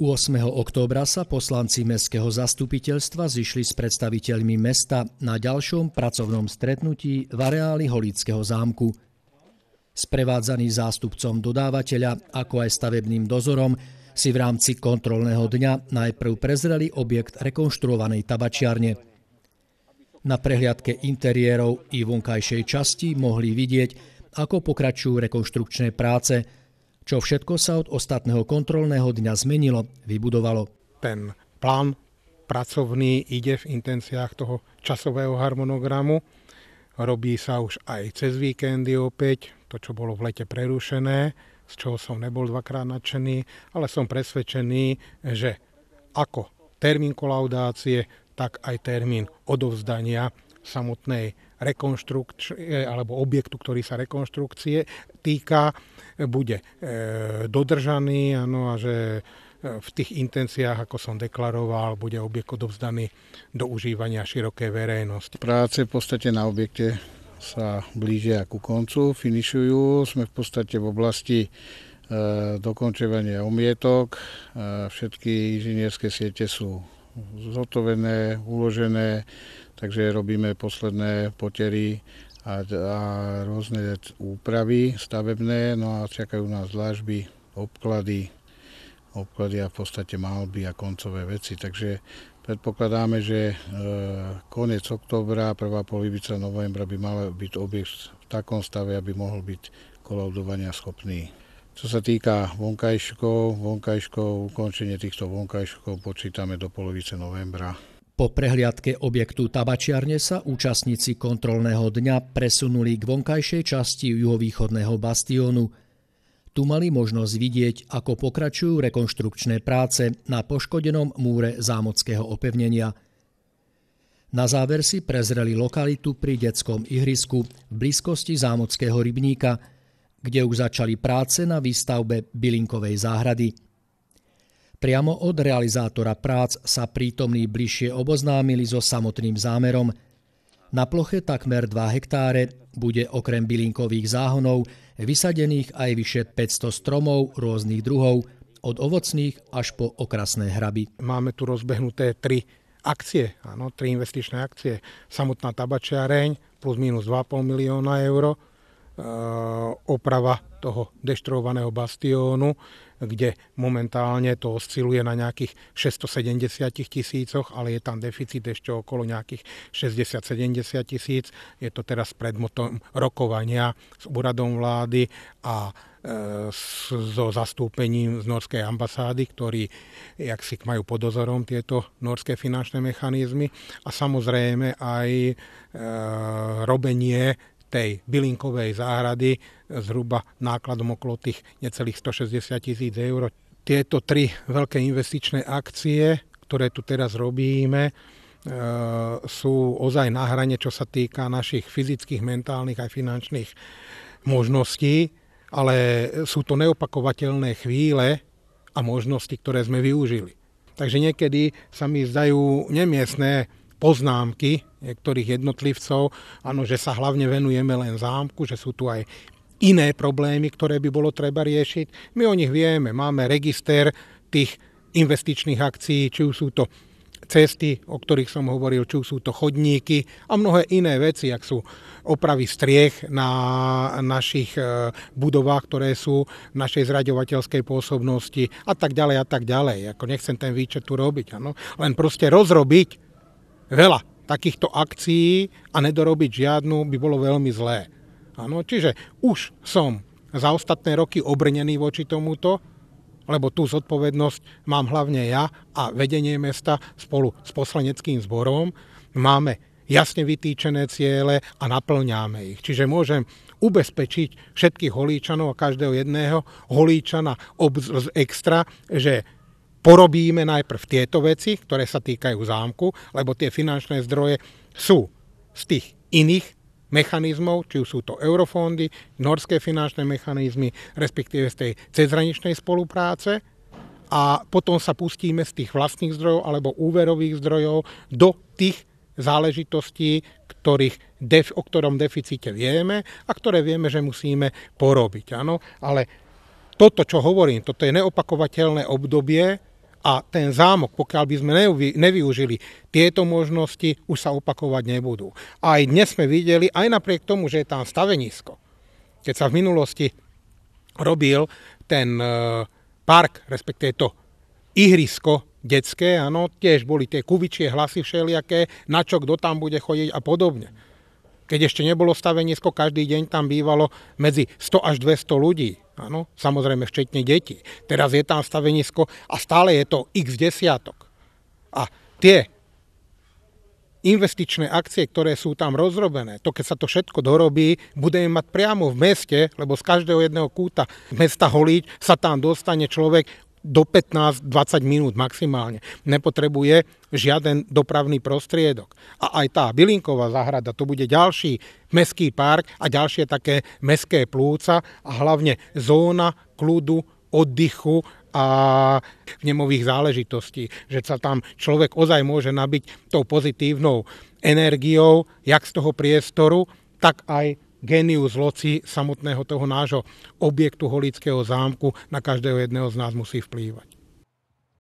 8. októbra sa poslanci Mestského zastupiteľstva zišli s predstaviteľmi mesta na ďalšom pracovnom stretnutí v areáli Holického zámku. Sprevádzaný zástupcom dodávateľa, ako aj stavebným dozorom, si v rámci kontrolného dňa najprv prezreli objekt rekonštruovanej tabačiarne. Na prehliadke interiérov i vonkajšej časti mohli vidieť, ako pokračujú rekonštrukčné práce – čo všetko sa od ostatného kontrolného dňa zmenilo, vybudovalo. Ten plán pracovný ide v intenciách toho časového harmonogramu. Robí sa už aj cez víkendy opäť, to čo bolo v lete prerušené, z čoho som nebol dvakrát nadšený, ale som presvedčený, že ako termín kolaudácie, tak aj termín odovzdania samotnej rekonštrukcie alebo objektu, ktorý sa rekonštrukcie týka, e, bude e, dodržaný ano, a že e, v tých intenciách, ako som deklaroval, bude objekt odovzdaný do užívania širokej verejnosti. Práce v podstate na objekte sa blížia ku koncu, finišujú. Sme v podstate v oblasti dokončovania umietok. Všetky inžinierské siete sú zhotovené, uložené, takže robíme posledné potery a, a rôzne úpravy stavebné, no a čakajú nás dlažby, obklady, obklady a v podstate malby a koncové veci. Takže predpokladáme, že e, koniec októbra, prvá polovica novembra by mal byť objekt v takom stave, aby mohol byť kolaudovania schopný. Čo sa týka vonkajškov, vonkajškov, ukončenie týchto vonkajškov počítame do polovice novembra. Po prehliadke objektu tabačiarne sa účastníci kontrolného dňa presunuli k vonkajšej časti juhovýchodného bastiónu. Tu mali možnosť vidieť, ako pokračujú rekonštrukčné práce na poškodenom múre zámockého opevnenia. Na záver si prezreli lokalitu pri detskom ihrisku v blízkosti zámockého rybníka, kde už začali práce na výstavbe bylinkovej záhrady. Priamo od realizátora prác sa prítomní bližšie oboznámili so samotným zámerom. Na ploche takmer 2 hektáre bude okrem bylinkových záhonov vysadených aj vyše 500 stromov rôznych druhov, od ovocných až po okrasné hraby. Máme tu rozbehnuté tri akcie, áno, tri investičné akcie. Samotná tabačiareň plus minus 2,5 milióna eur, e, oprava toho deštruovaného bastiónu, kde momentálne to osciluje na nejakých 670 tisícoch, ale je tam deficit ešte okolo nejakých 60-70 tisíc. Je to teraz predmotom rokovania s úradom vlády a e, so zastúpením z norskej ambasády, ktorí jak si majú podozorom tieto norské finančné mechanizmy a samozrejme aj e, robenie tej bylinkovej záhrady e, zhruba nákladom okolo tých necelých 160 tisíc eur. Tieto tri veľké investičné akcie, ktoré tu teraz robíme, e, sú ozaj na hrane, čo sa týka našich fyzických, mentálnych aj finančných možností, ale sú to neopakovateľné chvíle a možnosti, ktoré sme využili. Takže niekedy sa mi zdajú nemiestné poznámky niektorých jednotlivcov, ano, že sa hlavne venujeme len zámku, že sú tu aj iné problémy, ktoré by bolo treba riešiť. My o nich vieme, máme register tých investičných akcií, či už sú to cesty, o ktorých som hovoril, či už sú to chodníky a mnohé iné veci, ak sú opravy striech na našich e, budovách, ktoré sú v našej zraďovateľskej pôsobnosti a tak ďalej a tak ďalej. Ako nechcem ten výčet tu robiť, ano? len proste rozrobiť veľa takýchto akcií a nedorobiť žiadnu by bolo veľmi zlé. Áno, čiže už som za ostatné roky obrnený voči tomuto, lebo tú zodpovednosť mám hlavne ja a vedenie mesta spolu s poslaneckým zborom. Máme jasne vytýčené ciele a naplňame ich. Čiže môžem ubezpečiť všetkých holíčanov a každého jedného holíčana extra, že porobíme najprv tieto veci, ktoré sa týkajú zámku, lebo tie finančné zdroje sú z tých iných mechanizmov, či už sú to eurofondy, norské finančné mechanizmy, respektíve z tej cezhraničnej spolupráce a potom sa pustíme z tých vlastných zdrojov alebo úverových zdrojov do tých záležitostí, ktorých, o ktorom deficite vieme a ktoré vieme, že musíme porobiť. Áno? Ale toto, čo hovorím, toto je neopakovateľné obdobie, a ten zámok, pokiaľ by sme nevyužili tieto možnosti, už sa opakovať nebudú. A aj dnes sme videli, aj napriek tomu, že je tam stavenisko, keď sa v minulosti robil ten e, park, respektive to ihrisko detské, áno, tiež boli tie kuvičie hlasy všelijaké, na čo kto tam bude chodiť a podobne. Keď ešte nebolo stavenisko, každý deň tam bývalo medzi 100 až 200 ľudí. Áno, samozrejme včetne deti. Teraz je tam stavenisko a stále je to x desiatok. A tie investičné akcie, ktoré sú tam rozrobené, to keď sa to všetko dorobí, budeme mať priamo v meste, lebo z každého jedného kúta mesta Holíč sa tam dostane človek do 15-20 minút maximálne. Nepotrebuje žiaden dopravný prostriedok. A aj tá bylinková záhrada, to bude ďalší meský park a ďalšie také meské plúca a hlavne zóna kľudu, oddychu a vnemových záležitostí. Že sa tam človek ozaj môže nabiť tou pozitívnou energiou, jak z toho priestoru, tak aj Genius loci samotného toho nášho objektu holického zámku na každého jedného z nás musí vplývať.